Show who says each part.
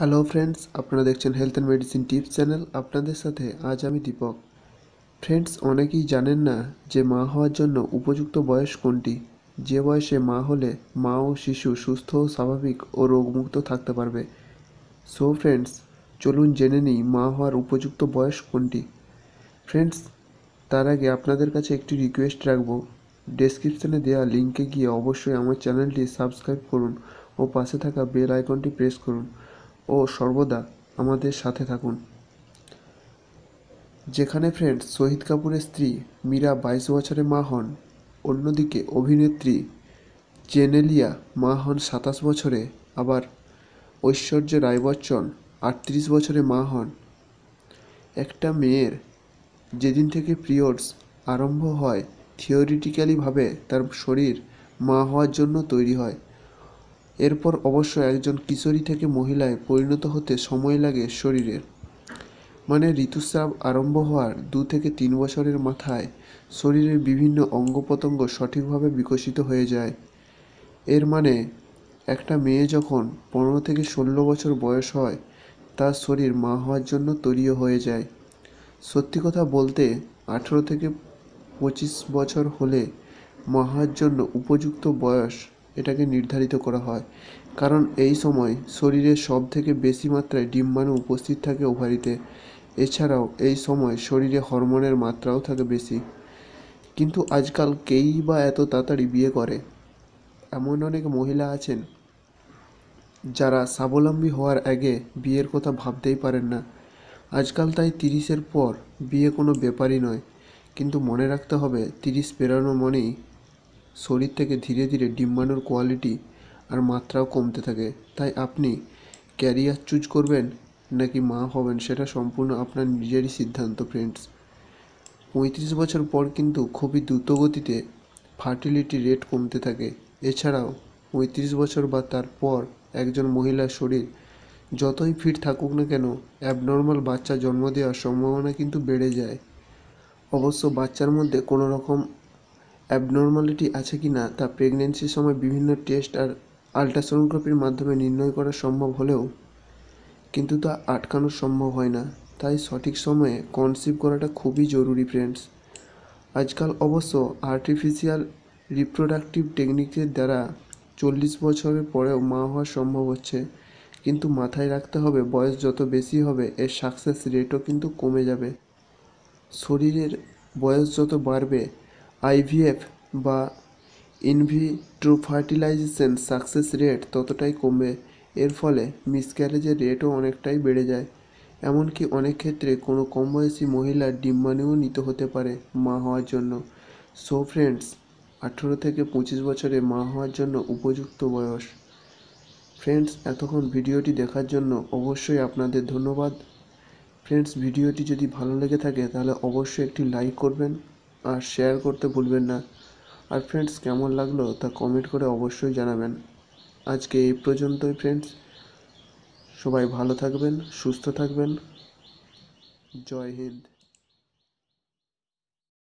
Speaker 1: hello friends আপনারা দেখছেন health and medicine tips channel আপনাদের সাথে আজ আমি দীপক ফ্রেন্ডস অনেকেই জানেন না যে মা হওয়ার জন্য উপযুক্ত বয়স কোনটি যে বয়সে মা হলে মা ও শিশু সুস্থ স্বাভাবিক ও রোগমুক্ত থাকতে পারবে সো ফ্রেন্ডস চলুন জেনে নিই মা হওয়ার উপযুক্ত বয়স কোনটি ফ্রেন্ডস তার আগে আপনাদের কাছে একটি রিকোয়েস্ট রাখবো ডেসক্রিপশানে দেওয়া লিঙ্কে গিয়ে অবশ্যই আমার চ্যানেলটি সাবস্ক্রাইব করুন ও পাশে থাকা বেল আইকনটি প্রেস করুন ও সর্বদা আমাদের সাথে থাকুন যেখানে ফ্রেন্ডস শহীদ কাপুরের স্ত্রী মীরা বাইশ বছরে মা হন অন্যদিকে অভিনেত্রী জেনেলিয়া মা হন সাতাশ বছরে আবার ঐশ্বর্য রায় বচ্চন আটত্রিশ বছরে মা হন একটা মেয়ের যেদিন থেকে পিরিয়ডস আরম্ভ হয় থিওরিটিক্যালিভাবে তার শরীর মা হওয়ার জন্য তৈরি হয় এরপর অবশ্য একজন কিশোরী থেকে মহিলায় পরিণত হতে সময় লাগে শরীরের মানে ঋতুস্রাব আরম্ভ হওয়ার দু থেকে তিন বছরের মাথায় শরীরের বিভিন্ন অঙ্গ প্রত্যঙ্গ সঠিকভাবে বিকশিত হয়ে যায় এর মানে একটা মেয়ে যখন পনেরো থেকে ষোলো বছর বয়স হয় তার শরীর মা হওয়ার জন্য তৈরিও হয়ে যায় সত্যি কথা বলতে আঠেরো থেকে পঁচিশ বছর হলে মা হওয়ার জন্য উপযুক্ত বয়স এটাকে নির্ধারিত করা হয় কারণ এই সময় শরীরে সব থেকে বেশি মাত্রায় ডিম্বাণু উপস্থিত থাকে ওভারিতে এছাড়াও এই সময় শরীরে হরমোনের মাত্রাও থাকে বেশি কিন্তু আজকাল কেই বা এত তাড়াতাড়ি বিয়ে করে এমন অনেক মহিলা আছেন যারা স্বাবলম্বী হওয়ার আগে বিয়ের কথা ভাবতেই পারেন না আজকাল তাই তিরিশের পর বিয়ে কোনো ব্যাপারই নয় কিন্তু মনে রাখতে হবে তিরিশ পেরানো মনেই শরীর থেকে ধীরে ধীরে ডিম্বাণুর কোয়ালিটি আর মাত্রাও কমতে থাকে তাই আপনি ক্যারিয়ার চুজ করবেন নাকি মা হবেন সেটা সম্পূর্ণ আপনার নিজেরই সিদ্ধান্ত ফ্রেন্ডস পঁয়ত্রিশ বছর পর কিন্তু খুবই দ্রুতগতিতে ফার্টিলিটি রেট কমতে থাকে এছাড়াও পঁয়ত্রিশ বছর বা তার পর একজন মহিলার শরীর যতই ফিট থাকুক না কেন অ্যাবনর্মাল বাচ্চা জন্ম দেওয়ার সম্ভাবনা কিন্তু বেড়ে যায় অবশ্য বাচ্চার মধ্যে কোনো রকম অ্যাবনর্মালিটি আছে কি না তা প্রেগনেন্সির সময় বিভিন্ন টেস্ট আর আলট্রাসোনোগ্রাফির মাধ্যমে নির্ণয় করা সম্ভব হলেও কিন্তু তা আটকানো সম্ভব হয় না তাই সঠিক সময়ে কনসিভ করাটা খুবই জরুরি ফ্রেন্ডস আজকাল অবশ্য আর্টিফিশিয়াল রিপ্রোডাক্টিভ টেকনিকের দ্বারা চল্লিশ বছরের পরেও মা হওয়া সম্ভব হচ্ছে কিন্তু মাথায় রাখতে হবে বয়স যত বেশি হবে এর সাকসেস রেটও কিন্তু কমে যাবে শরীরের বয়স যত বাড়বে আইভিএফ বা ইনভিট্রো ফার্টিলাইজেশন সাকসেস রেট ততটাই কমবে এর ফলে মিসক্যারেজের রেটও অনেকটাই বেড়ে যায় এমনকি অনেক ক্ষেত্রে কোনো কম বয়সী মহিলার ডিম্বাণুও নিতে হতে পারে মা হওয়ার জন্য সো ফ্রেন্ডস আঠেরো থেকে পঁচিশ বছরে মা হওয়ার জন্য উপযুক্ত বয়স ফ্রেন্ডস এতক্ষণ ভিডিওটি দেখার জন্য অবশ্যই আপনাদের ধন্যবাদ ফ্রেন্ডস ভিডিওটি যদি ভালো লেগে থাকে তাহলে অবশ্যই একটি লাইক করবেন আর শেয়ার করতে ভুলবেন না আর ফ্রেন্ডস কেমন লাগলো তা কমেন্ট করে অবশ্যই জানাবেন আজকে এই পর্যন্তই ফ্রেন্ডস সবাই ভালো থাকবেন সুস্থ থাকবেন জয় হিন্দ